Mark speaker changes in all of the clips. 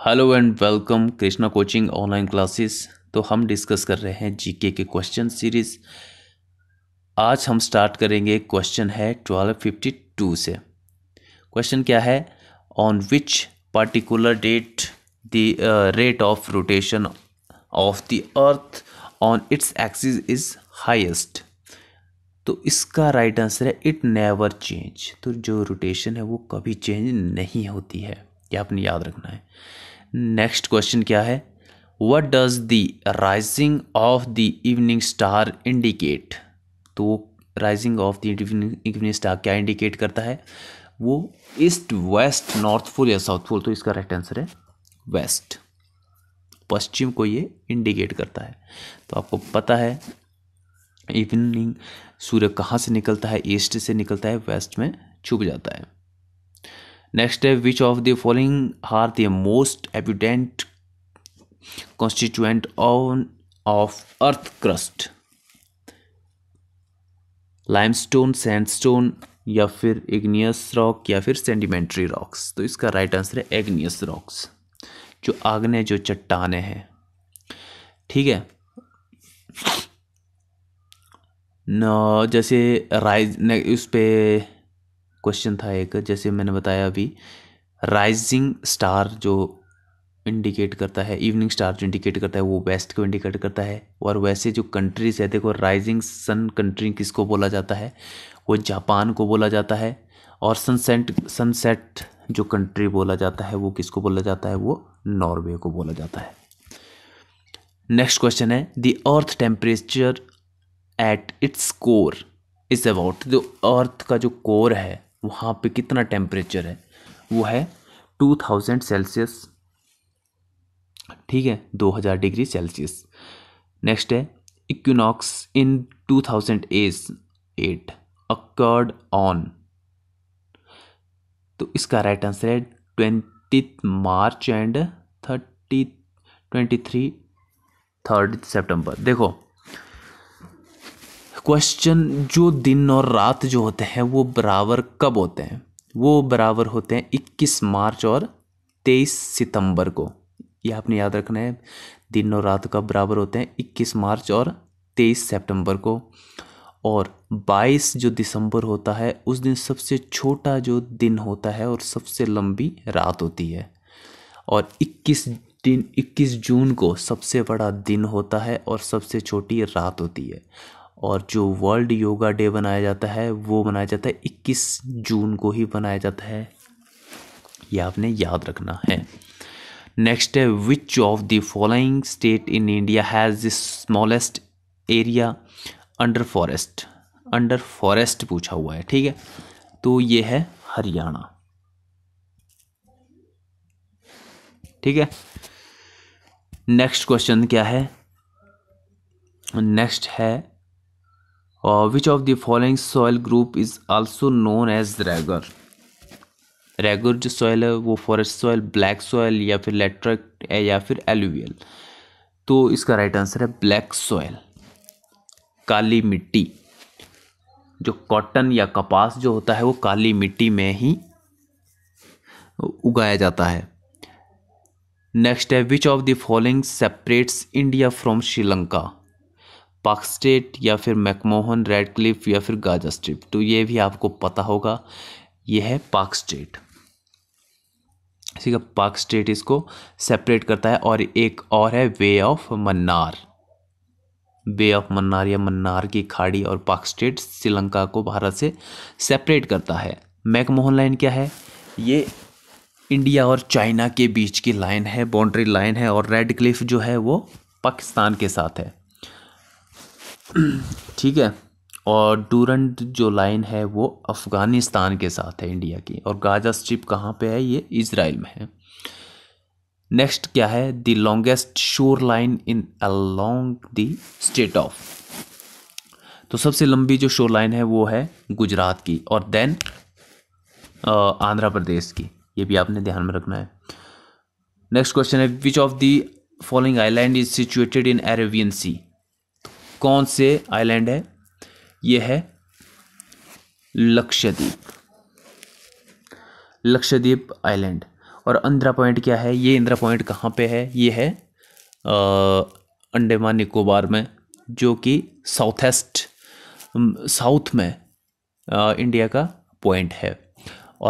Speaker 1: hello and welcome Krishna coaching online classes तो हम discuss कर रहे हैं जीके के क्वेश्चन सीरीज आज हम स्टार्ट करेंगे क्वेश्चन है 1252 से क्वेश्चन क्या है on which particular date the rate of rotation of the earth on its axis is highest तो इसका राइट आंसर है इट नेवर चेंज तो जो रोटेशन है वो कभी चेंज नहीं होती है ये आपने याद रखना है नेक्स्ट क्वेश्चन क्या है what does the rising of the evening star indicate तो rising of the evening star क्या इंडिकेट करता है वो ईस्ट वेस्ट नॉर्थ पोल या साउथ पोल तो इसका राइट आंसर है वेस्ट पश्चिम को ये इंडिकेट करता है तो आपको पता है इवनिंग सूर्य कहाँ से निकलता है ईस्ट से निकलता है वेस्ट में छुप जाता है नेक्स्ट है which of the following are the most evident constituent on of earth crust limestone sandstone या फिर एग्नियस रॉक या फिर सेंडिमेंट्री रॉक्स तो इसका राइट आंसर है एग्नियस रॉक्स जो आग्ने जो चट्टाने हैं ठीक है न जैसे राइज उस पर क्वेश्चन था एक जैसे मैंने बताया अभी राइजिंग स्टार जो इंडिकेट करता है इवनिंग स्टार जो इंडिकेट करता है वो वेस्ट को इंडिकेट करता है और वैसे जो कंट्रीज है देखो राइजिंग सन कंट्री किसको बोला जाता है वो जापान को बोला जाता है और सनसेट सनसेट जो कंट्री बोला जाता है वो किसको बोला जाता है वो नॉर्वे को बोला जाता है नेक्स्ट क्वेश्चन है the earth temperature at its core is about जो अर्थ का जो कोर है वहाँ पे कितना टेम्परेचर है वो है टू थाउजेंड सेल्सियस ठीक है दो हज़ार डिग्री सेल्सियस नेक्स्ट है equinox in two thousand as it occurred on तो इसका राइट आंसर है twenty March and thirty twenty three third September देखो क्वेश्चन जो दिन और रात जो होते हैं वो बराबर कब होते हैं वो बराबर होते हैं 21 मार्च और 23 सितंबर को ये आपने याद रखना है दिन और रात का बराबर होते हैं 21 मार्च और 23 सितंबर को और 22 जो दिसंबर होता है उस दिन सबसे छोटा जो दिन होता है और सबसे लंबी रात होती है और 21 दिन 21 जून को सबसे बड़ा दिन होता है और सबसे छोटी रात होती है और जो वर्ल्ड योगा डे मनाया जाता है वो मनाया जाता है इक्कीस जून को ही मनाया जाता है ये आपने याद रखना है नेक्स्ट है which of the following state in India has the smallest area under forest under forest पूछा हुआ है ठीक है तो ये है हरियाणा ठीक है नेक्स्ट क्वेश्चन क्या है नेक्स्ट है which of the following soil group is also known as regur regur जो सॉयल है वो फॉरेस्ट सॉयल ब्लैक सॉयल या फिर लेट्रिक या फिर एलुवियल तो इसका राइट आंसर है ब्लैक सॉयल काली मिट्टी जो कॉटन या कपास जो होता है वो काली मिट्टी में ही उगाया जाता है नेक्स्ट है which of the following separates India from Sri Lanka Palk Strait या फिर मैकमोहन रेड क्लिफ या फिर गाजा स्ट्रिप तो ये भी आपको पता होगा ये है पाक स्टेट ठीक है पाक स्टेट इसको सेपरेट करता है और एक और है bay of Mannar bay of Mannar या मन्नार की खाड़ी और पाक स्टेट श्रीलंका को भारत से सेपरेट करता है मैकमोहन लाइन क्या है ये इंडिया और चाइना के बीच की लाइन है बाउंड्री लाइन है और रेड क्लिफ जो है वो पाकिस्तान के साथ है ठीक है और डूरंट जो लाइन है वो अफ़गानिस्तान के साथ है इंडिया की और गाजा स्ट्रिप कहाँ पे है ये इसराइल में है नेक्स्ट क्या है the longest shore line in along the state of तो सबसे लंबी जो शोर लाइन है वो है गुजरात की और देन आंध्र प्रदेश की ये भी आपने ध्यान में रखना है नेक्स्ट क्वेश्चन है which of the following island is situated in Arabian sea कौन से आइलैंड है ये है लक्षद्वीप लक्षद्वीप आइलैंड और इंदिरा पॉइंट क्या है ये इंदिरा पॉइंट कहाँ पे है ये है अंडेमान निकोबार में जो कि साउथ ईस्ट साउथ में आ, इंडिया का पॉइंट है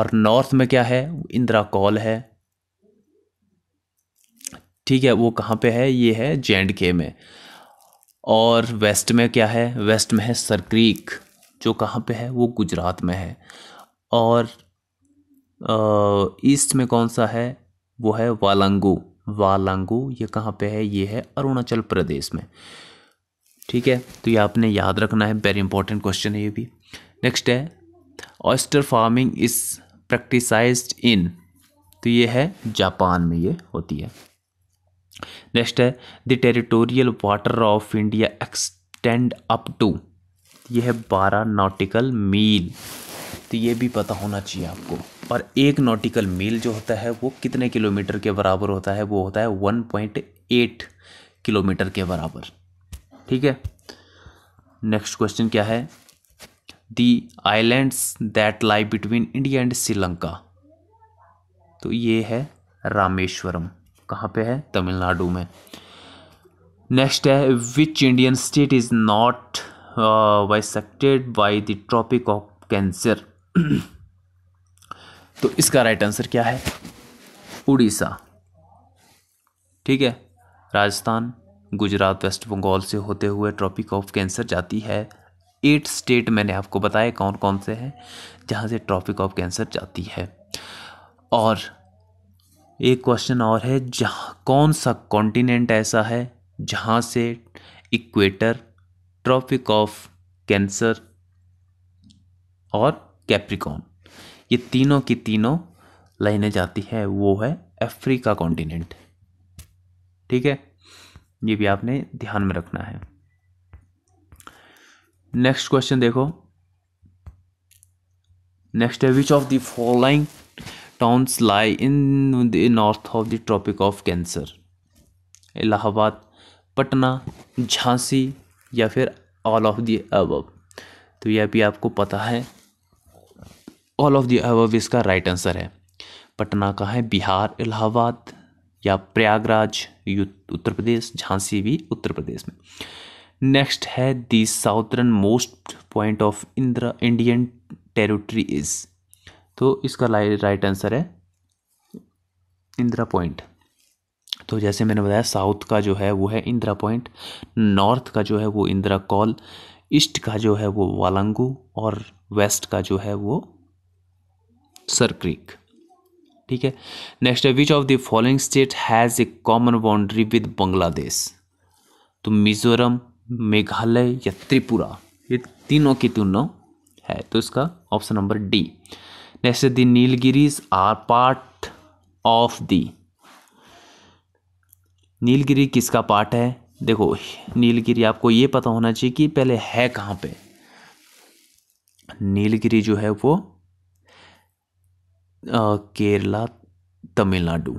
Speaker 1: और नॉर्थ में क्या है इंदिरा कॉल है ठीक है वो कहाँ पे है ये है जे एंड के में और वेस्ट में क्या है वेस्ट में है सरक्रीक जो कहाँ पे है वो गुजरात में है और ईस्ट में कौन सा है वो है वालंगू वालंगू ये कहाँ पे है ये है अरुणाचल प्रदेश में ठीक है तो ये आपने याद रखना है वेरी इंपॉर्टेंट क्वेश्चन है ये भी नेक्स्ट है oyster farming is practised in तो ये है जापान में ये होती है नेक्स्ट है the territorial water of India extend up to ये है बारह नॉटिकल मील तो ये भी पता होना चाहिए आपको और एक नॉटिकल मील जो होता है वो कितने किलोमीटर के बराबर होता है वो होता है वन पॉइंट एट किलोमीटर के बराबर ठीक है नेक्स्ट क्वेश्चन क्या है the islands that lie between India and Sri Lanka तो ये है रामेश्वरम कहाँ पे है तमिलनाडु में नेक्स्ट है which Indian state is not bisected by the Tropic of Cancer तो इसका राइट आंसर क्या है उड़ीसा ठीक है राजस्थान गुजरात वेस्ट बंगाल से होते हुए ट्रॉपिक ऑफ कैंसर जाती है एट स्टेट मैंने आपको बताया कौन कौन से हैं जहाँ से ट्रॉपिक ऑफ कैंसर जाती है और एक क्वेश्चन और है जहाँ कौन सा कॉन्टिनेंट ऐसा है जहाँ से इक्वेटर ट्रॉपिक ऑफ कैंसर और कैप्रिकॉन ये तीनों की तीनों लाइनें जाती है वो है अफ्रीका कॉन्टिनेंट ठीक है ये भी आपने ध्यान में रखना है नेक्स्ट क्वेश्चन देखो नेक्स्ट है which of the following towns lie in the north of the Tropic of Cancer Allahabad Patna Jhansi या फिर ऑल ऑफ दी अबव तो यह भी आपको पता है ऑल ऑफ दी अबव इसका राइट आंसर है पटना का है बिहार इलाहाबाद या प्रयागराज उत्तर प्रदेश झांसी भी उत्तर प्रदेश में नेक्स्ट है the southernmost point of इंद्र इंडियन टेरिटरी इज़ तो इसका राइट आंसर है इंदिरा पॉइंट तो जैसे मैंने बताया साउथ का जो है वो है इंदिरा पॉइंट नॉर्थ का जो है वो इंदिरा कॉल ईस्ट का जो है वो वालंगू और वेस्ट का जो है वो सर क्रीक ठीक है नेक्स्ट है which of the following state has a common boundary with Bangladesh तो मिजोरम मेघालय या त्रिपुरा ये तीनों की तीनों है तो इसका option number D next say the are part of of Nilgiri किसका पार्ट है देखो नीलगिरी आपको ये पता होना चाहिए कि पहले है कहाँ पे नीलगिरी जो है वो आ, केरला तमिलनाडु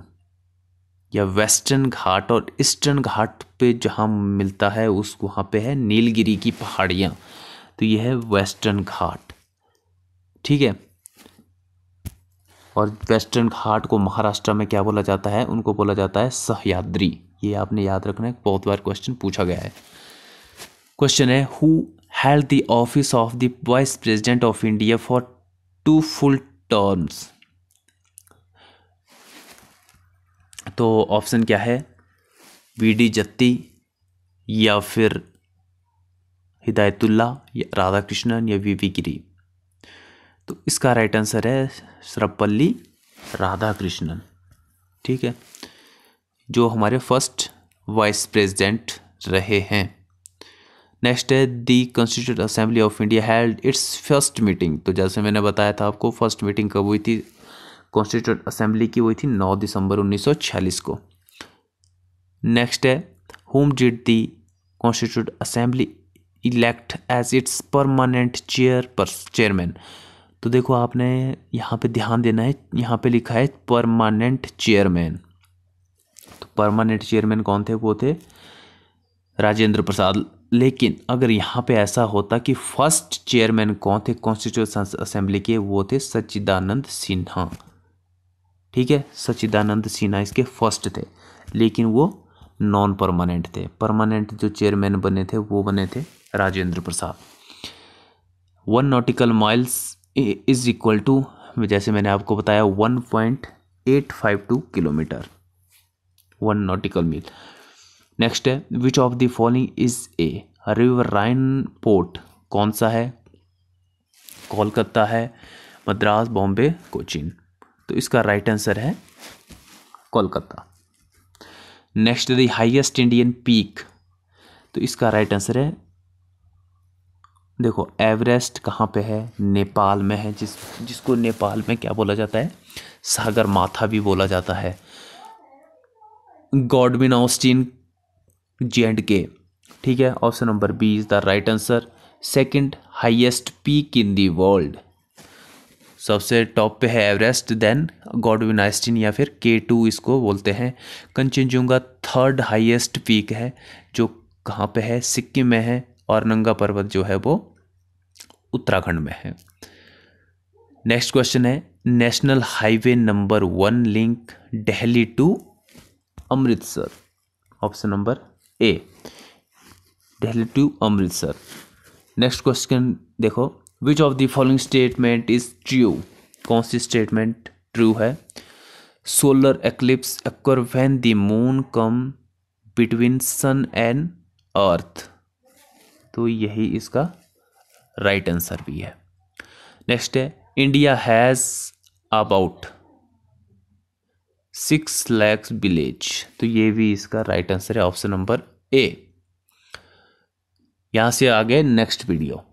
Speaker 1: या वेस्टर्न घाट और ईस्टर्न घाट पे जहाँ मिलता है उस वहाँ पे है नीलगिरी की पहाड़ियाँ तो यह है वेस्टर्न घाट ठीक है और वेस्टर्न घाट को महाराष्ट्र में क्या बोला जाता है उनको बोला जाता है सहयाद्री ये आपने याद रखना है बहुत बार क्वेश्चन पूछा गया है क्वेश्चन है who held the office of the vice President of India for two full terms तो ऑप्शन क्या है वी डी जत्ती या फिर हिदायतुल्ला या राधा कृष्णन या वी वी गिरी तो इसका राइट आंसर है सर्वपल्ली राधा कृष्णन ठीक है जो हमारे फर्स्ट वाइस प्रेसिडेंट रहे हैं नेक्स्ट है the constitute assembly of India held its first meeting तो जैसे मैंने बताया था आपको फर्स्ट मीटिंग कब हुई थी कॉन्स्टिट्यूट असेंबली की हुई थी 9 दिसंबर 1946 को नेक्स्ट है whom did the constitute assembly elect as its permanent chair पर चेयरमैन तो देखो आपने यहाँ पे ध्यान देना है यहाँ पे लिखा है परमानेंट चेयरमैन तो परमानेंट चेयरमैन कौन थे वो थे राजेंद्र प्रसाद लेकिन अगर यहाँ पे ऐसा होता कि फर्स्ट चेयरमैन कौन थे कॉन्स्टिट्यूशन असेंबली के वो थे सच्चिदानंद सिन्हा ठीक है सच्चिदानंद सिन्हा इसके फर्स्ट थे लेकिन वो नॉन परमानेंट थे परमानेंट जो चेयरमैन बने थे वो बने थे Rajendra Prasad one nautical miles is equal to जैसे मैंने आपको बताया one point eight five two kilometre one nautical mile next है which of the following is a riverine port कौन सा है कोलकाता है मद्रास बॉम्बे कोचिन तो इसका राइट आंसर है Kolkata next the highest Indian peak तो इसका राइट आंसर है देखो एवरेस्ट कहाँ पे है नेपाल में है जिस जिसको नेपाल में क्या बोला जाता है सागर माथा भी बोला जाता है गॉडविन ऑस्टिन जे एंड के ठीक है option number B is the right answer second highest peak in the world सबसे टॉप पे है एवरेस्ट देन गॉडविन आइस्टीन या फिर के टू इसको बोलते हैं कंचनजुंगा थर्ड हाईएस्ट पीक है जो कहाँ पे है सिक्किम में है और नंगा पर्वत जो है वो उत्तराखंड में है नेक्स्ट क्वेश्चन है national highway number one link Delhi to Amritsar option number A Delhi to Amritsar next question देखो which of the following statement is true कौन सी स्टेटमेंट ट्रू है solar eclipse occur when the moon come between sun and earth तो यही इसका right right answer भी है next है India has about six lakhs village तो ये भी इसका राइट आंसर है ऑप्शन नंबर ए यहां से आगे नेक्स्ट वीडियो